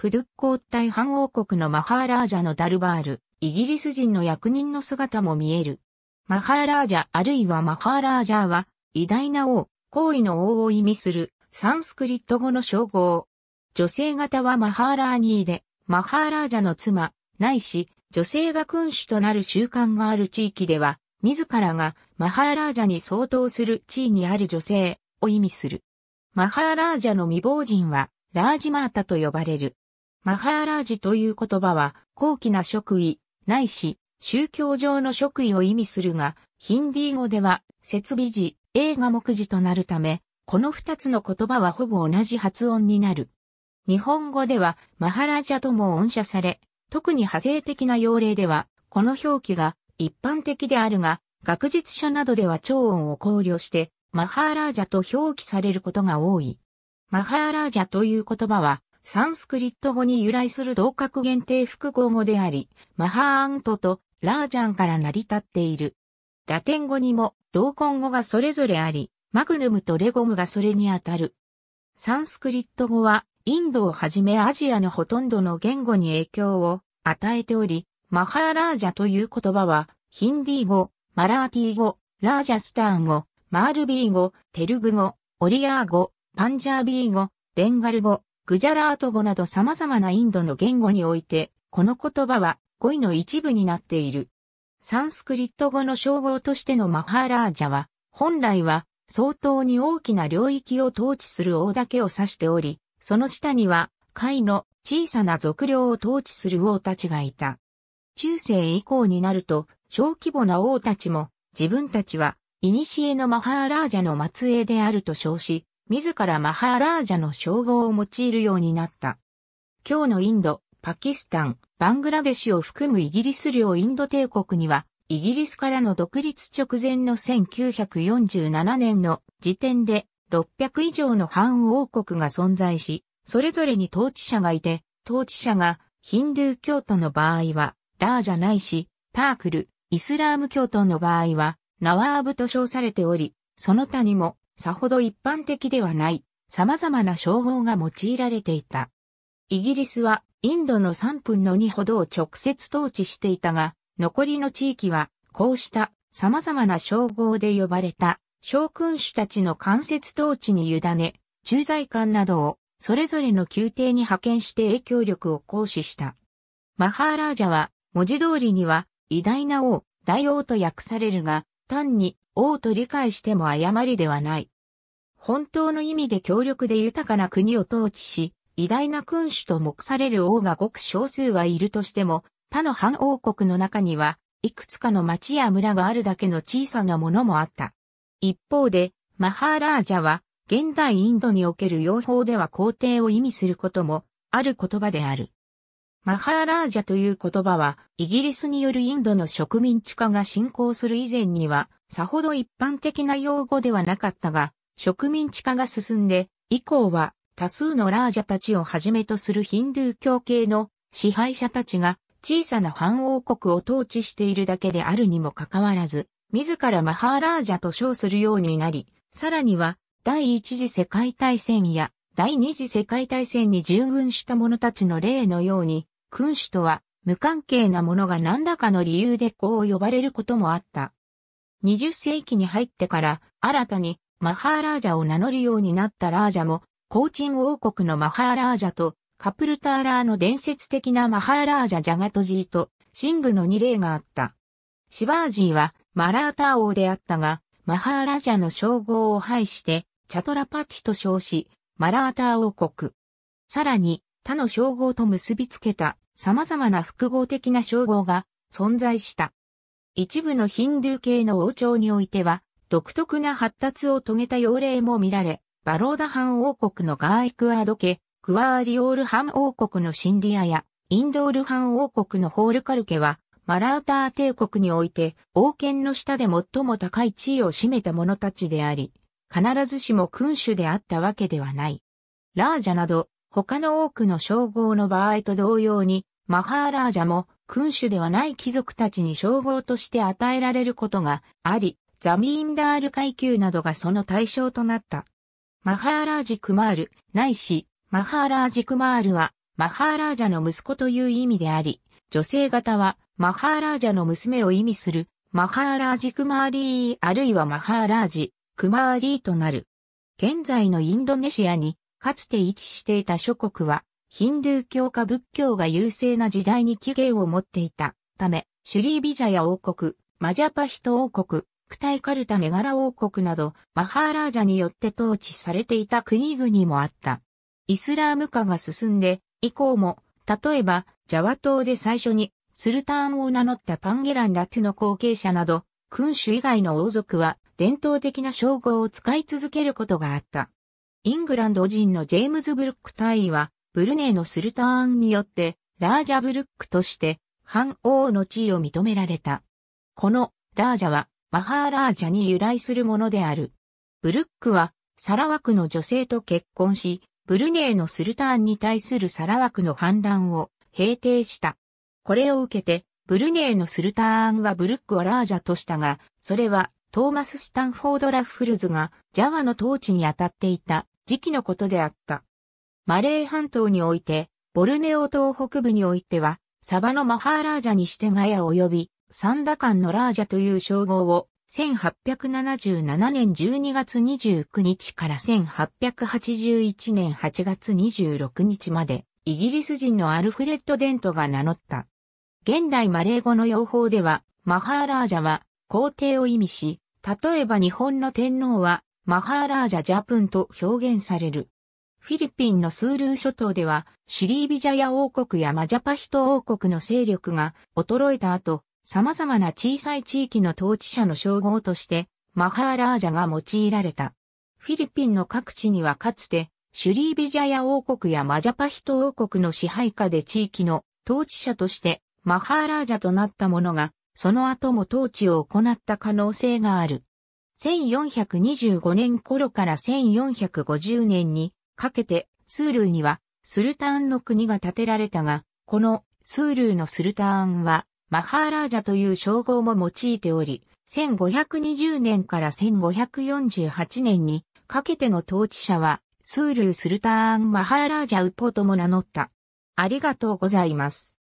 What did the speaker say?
プドゥッコー大藩王国のマハーラージャのダルバール、イギリス人の役人の姿も見える。マハーラージャあるいはマハーラージャーは、偉大な王、皇位の王を意味する、サンスクリット語の称号。女性型はマハーラーニーで、マハーラージャの妻、ないし、女性が君主となる習慣がある地域では、自らがマハーラージャに相当する地位にある女性を意味する。マハーラージャの未亡人は、ラージマータと呼ばれる。マハーラージという言葉は、高貴な職位、ないし、宗教上の職位を意味するが、ヒンディー語では、設備時、映画目次となるため、この二つの言葉はほぼ同じ発音になる。日本語では、マハラジャとも音社され、特に派生的な用例では、この表記が一般的であるが、学術書などでは超音を考慮して、マハーラージャと表記されることが多い。マハーラージャという言葉は、サンスクリット語に由来する同格限定複合語であり、マハーントとラージャンから成り立っている。ラテン語にも同根語がそれぞれあり、マグヌムとレゴムがそれにあたる。サンスクリット語は、インドをはじめアジアのほとんどの言語に影響を与えており、マハーラージャという言葉は、ヒンディー語、マラーティー語、ラージャスターン語、マールビー語、テルグ語、オリアー語、パンジャービー語、ベンガル語、グジャラート語など様々なインドの言語において、この言葉は語彙の一部になっている。サンスクリット語の称号としてのマハーラージャは、本来は相当に大きな領域を統治する王だけを指しており、その下には、海の小さな俗領を統治する王たちがいた。中世以降になると、小規模な王たちも、自分たちは、古のマハーラージャの末裔であると称し、自らマハラージャの称号を用いるようになった。今日のインド、パキスタン、バングラデシュを含むイギリス領インド帝国には、イギリスからの独立直前の1947年の時点で600以上の反王国が存在し、それぞれに統治者がいて、統治者がヒンドゥー教徒の場合は、ラージャないし、タークル、イスラーム教徒の場合は、ナワーブと称されており、その他にもさほど一般的ではない様々な称号が用いられていた。イギリスはインドの3分の2ほどを直接統治していたが、残りの地域はこうした様々な称号で呼ばれた将軍主たちの間接統治に委ね、駐在官などをそれぞれの宮廷に派遣して影響力を行使した。マハーラージャは文字通りには偉大な王、大王と訳されるが、単に王と理解しても誤りではない。本当の意味で強力で豊かな国を統治し、偉大な君主と目される王がごく少数はいるとしても、他の反王国の中には、いくつかの町や村があるだけの小さなものもあった。一方で、マハーラージャは、現代インドにおける用法では皇帝を意味することも、ある言葉である。マハーラージャという言葉は、イギリスによるインドの植民地化が進行する以前には、さほど一般的な用語ではなかったが、植民地化が進んで、以降は多数のラージャたちをはじめとするヒンドゥー教系の支配者たちが小さな反王国を統治しているだけであるにもかかわらず、自らマハーラージャと称するようになり、さらには第一次世界大戦や第二次世界大戦に従軍した者たちの例のように、君主とは無関係な者が何らかの理由でこう呼ばれることもあった。20世紀に入ってから新たにマハーラージャを名乗るようになったラージャも、コーチン王国のマハーラージャと、カプルターラーの伝説的なマハーラージャジャガトジーと、シングの二例があった。シバージーは、マラーター王であったが、マハーラージャの称号を廃して、チャトラパティと称し、マラーター王国。さらに、他の称号と結びつけた様々な複合的な称号が存在した。一部のヒンドゥー系の王朝においては、独特な発達を遂げた幼霊も見られ、バローダ藩王国のガーイクアード家、クワーリオール藩王国のシンディアや、インドール藩王国のホールカル家は、マラーター帝国において、王権の下で最も高い地位を占めた者たちであり、必ずしも君主であったわけではない。ラージャなど、他の多くの称号の場合と同様に、マハーラージャも君主ではない貴族たちに称号として与えられることがあり、ザミーンダール階級などがその対象となった。マハーラージ・クマール、ないし、マハーラージ・クマールは、マハーラージャの息子という意味であり、女性型は、マハーラージャの娘を意味する、マハーラージ・クマーリー、あるいはマハーラージ、クマーリーとなる。現在のインドネシアに、かつて位置していた諸国は、ヒンドゥー教か仏教が優勢な時代に起源を持っていたため、シュリービジャヤ王国、マジャパヒト王国、クタイカルタメガラ王国など、マハーラージャによって統治されていた国々もあった。イスラーム化が進んで、以降も、例えば、ジャワ島で最初に、スルターンを名乗ったパンゲランラトゥの後継者など、君主以外の王族は、伝統的な称号を使い続けることがあった。イングランド人のジェームズ・ブルック大尉は、ブルネイのスルターンによって、ラージャ・ブルックとして、反王の地位を認められた。この、ラージャは、マハーラージャに由来するものである。ブルックは、サラワクの女性と結婚し、ブルネーのスルターンに対するサラワクの反乱を平定した。これを受けて、ブルネーのスルターンはブルックをラージャとしたが、それはトーマス・スタンフォード・ラッフルズがジャワの統治に当たっていた時期のことであった。マレー半島において、ボルネオ島北部においては、サバのマハーラージャにしてガヤ及びサンダカンのラージャという称号を1877年12月29日から1881年8月26日までイギリス人のアルフレッド・デントが名乗った。現代マレー語の用法ではマハーラージャは皇帝を意味し、例えば日本の天皇はマハーラージャジャプンと表現される。フィリピンのスールー諸島ではシリービジャヤ王国やマジャパヒト王国の勢力が衰えた後、様々な小さい地域の統治者の称号として、マハーラージャが用いられた。フィリピンの各地にはかつて、シュリービジャヤ王国やマジャパヒト王国の支配下で地域の統治者としてマハーラージャとなった者が、その後も統治を行った可能性がある。1425年頃から1450年にかけてスールーにはスルターンの国が建てられたが、このスールーのスルターンはマハーラージャという称号も用いており、1520年から1548年にかけての統治者は、スールー・スルターン・マハーラージャウポとも名乗った。ありがとうございます。